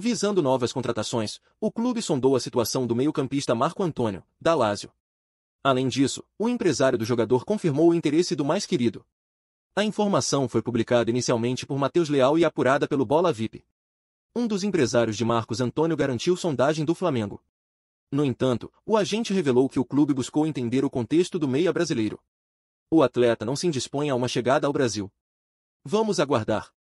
Visando novas contratações, o clube sondou a situação do meio-campista Marco Antônio, da Lazio. Além disso, o empresário do jogador confirmou o interesse do mais querido. A informação foi publicada inicialmente por Matheus Leal e apurada pelo Bola VIP. Um dos empresários de Marcos Antônio garantiu sondagem do Flamengo. No entanto, o agente revelou que o clube buscou entender o contexto do meia brasileiro. O atleta não se indispõe a uma chegada ao Brasil. Vamos aguardar.